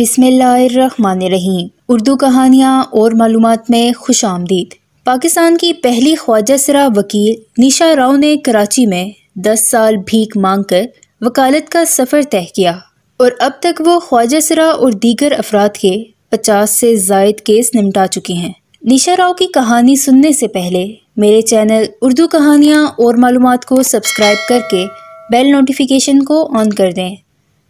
रहीम उर्दू कहानियाँ और मालूम में खुश आमदीद पाकिस्तान की पहली ख्वाजा सरा वकील निशा राव ने कराची में दस साल भीख मांग कर वकालत का सफ़र तय किया और अब तक वो ख्वाजा सरा और दीगर अफराद के पचास से जायद केस निमटा चुके हैं निशा राव की कहानी सुनने से पहले मेरे चैनल उर्दू कहानियाँ और मालूम को सब्सक्राइब करके बेल नोटिफिकेशन को ऑन कर दें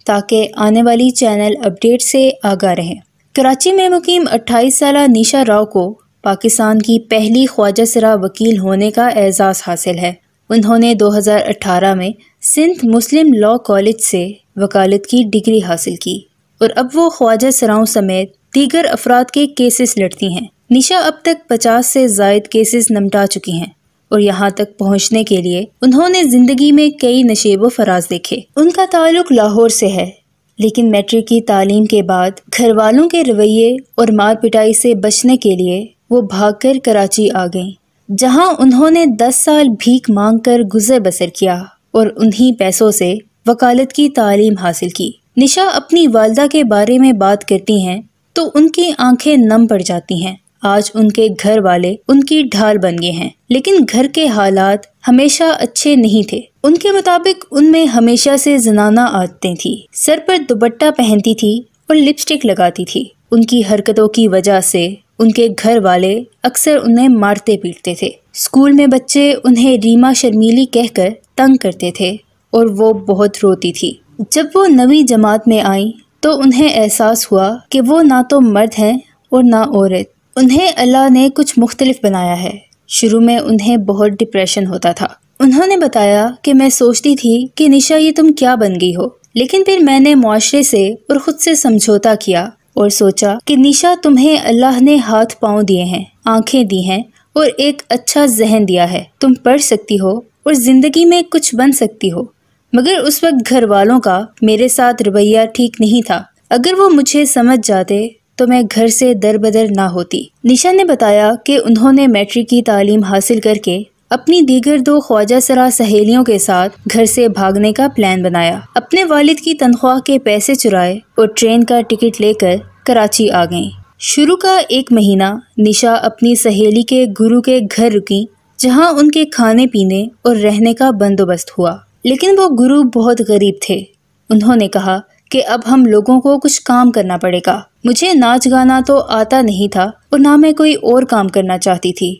ताकि आने वाली चैनल अपडेट से आगा रहें कराची में मुकीम अट्ठाईस साल निशा राव को पाकिस्तान की पहली ख्वाजा सरा वकील होने का एजाज़ हासिल है उन्होंने 2018 में सिंध मुस्लिम लॉ कॉलेज से वकालत की डिग्री हासिल की और अब वो ख्वाजा सराओं समेत दीगर अफराद के केसेस लड़ती हैं निशा अब तक 50 से जायद केसेस नमटा चुकी हैं और यहाँ तक पहुँचने के लिए उन्होंने जिंदगी में कई नशेब फराज देखे उनका ताल्लुक लाहौर से है लेकिन मैट्रिक की तालीम के बाद घर वालों के रवैये और मार पिटाई से बचने के लिए वो भागकर कराची आ गईं जहां उन्होंने दस साल भीख मांग कर गुजर बसर किया और उन्हीं पैसों से वकालत की तालीम हासिल की निशा अपनी वालदा के बारे में बात करती हैं तो उनकी आंखें नम पड़ जाती हैं आज उनके घर वाले उनकी ढाल बन गए हैं लेकिन घर के हालात हमेशा अच्छे नहीं थे उनके मुताबिक उनमें हमेशा से जनाना आदतें थी सर पर दुपट्टा पहनती थी और लिपस्टिक लगाती थी उनकी हरकतों की वजह से उनके घर वाले अक्सर उन्हें मारते पीटते थे स्कूल में बच्चे उन्हें रीमा शर्मीली कहकर तंग करते थे और वो बहुत रोती थी जब वो नवी जमात में आई तो उन्हें एहसास हुआ कि वो ना तो मर्द हैं और ना औरत उन्हें अल्लाह ने कुछ मुख्तलिफ बनाया है शुरू में उन्हें बहुत डिप्रेशन होता था उन्होंने बताया कि मैं सोचती थी कि निशा ये तुम क्या बन गई हो लेकिन फिर मैंने मुआरे से और ख़ुद से समझौता किया और सोचा कि निशा तुम्हें अल्लाह ने हाथ पाँव दिए हैं आंखें दी हैं और एक अच्छा जहन दिया है तुम पढ़ सकती हो और ज़िंदगी में कुछ बन सकती हो मगर उस वक्त घर वालों का मेरे साथ रवैया ठीक नहीं था अगर वो मुझे समझ जाते तो मैं घर से दर बदर ना होती निशा ने बताया कि उन्होंने मैट्रिक की तालीम हासिल करके अपनी दीगर दो ख्वाजा सरा सहेलियों के साथ घर से भागने का प्लान बनाया अपने वालिद की तनख्वाह के पैसे चुराए और ट्रेन का टिकट लेकर कराची आ गईं शुरू का एक महीना निशा अपनी सहेली के गुरु के घर रुकी जहां उनके खाने पीने और रहने का बंदोबस्त हुआ लेकिन वो गुरु बहुत गरीब थे उन्होंने कहा कि अब हम लोगों को कुछ काम करना पड़ेगा मुझे नाच गाना तो आता नहीं था और ना मैं कोई और काम करना चाहती थी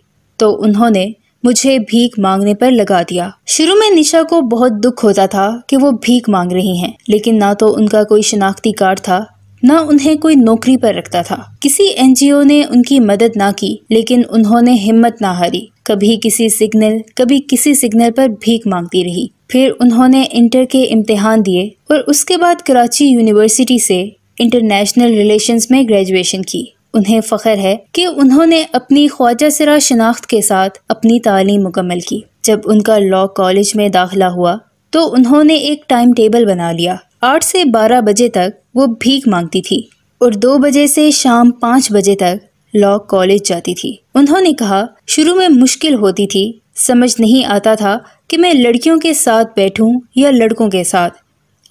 तो उन्होंने मुझे भीख मांगने पर लगा दिया शुरू में निशा को बहुत दुख होता था कि वो भीख मांग रही हैं, लेकिन ना तो उनका कोई शिनाख्ती कार्ड था ना उन्हें कोई नौकरी पर रखता था किसी एनजीओ ने उनकी मदद ना की लेकिन उन्होंने हिम्मत ना हारी कभी किसी सिग्नल कभी किसी सिग्नल पर भीख मांगती रही फिर उन्होंने इंटर के इम्तहान दिए और उसके बाद कराची यूनिवर्सिटी से इंटरनेशनल रिलेशंस में ग्रेजुएशन की उन्हें फ़ख्र है कि उन्होंने अपनी ख्वाजा सरा शनाख्त के साथ अपनी तालीम मुकम्मल की जब उनका लॉ कॉलेज में दाखिला हुआ तो उन्होंने एक टाइम टेबल बना लिया आठ से बारह बजे तक वो भीख मांगती थी और दो बजे से शाम पाँच बजे तक लॉ कॉलेज जाती थी उन्होंने कहा शुरू में मुश्किल होती थी समझ नहीं आता था कि मैं लड़कियों के साथ बैठूं या लड़कों के साथ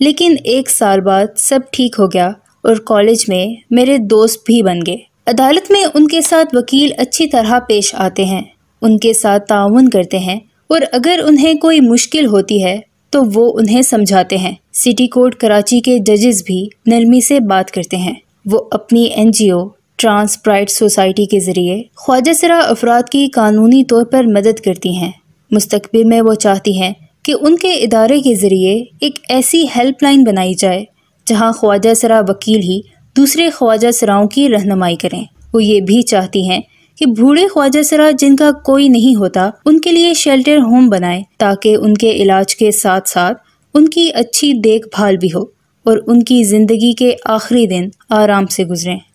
लेकिन एक साल बाद सब ठीक हो गया और कॉलेज में मेरे दोस्त भी बन गए अदालत में उनके साथ वकील अच्छी तरह पेश आते हैं उनके साथ ताउन करते हैं और अगर उन्हें कोई मुश्किल होती है तो वो उन्हें समझाते हैं सिटी कोर्ट कराची के जजेस भी नरमी से बात करते हैं वो अपनी एनजीओ ओ ट्रांसप्राइट सोसाइटी के ज़रिए ख्वाजा सरा अफराद की कानूनी तौर पर मदद करती हैं मुस्तबिल में वो चाहती हैं कि उनके इदारे के ज़रिए एक ऐसी हेल्पलाइन बनाई जाए जहां ख्वाजा सरा वकील ही दूसरे ख्वाजा सराओं की रहनमाई करें वो ये भी चाहती हैं कि बूढ़े ख्वाजा सरा जिनका कोई नहीं होता उनके लिए शेल्टर होम बनाए ताकि उनके इलाज के साथ साथ उनकी अच्छी देखभाल भी हो और उनकी ज़िंदगी के आखिरी दिन आराम से गुजरें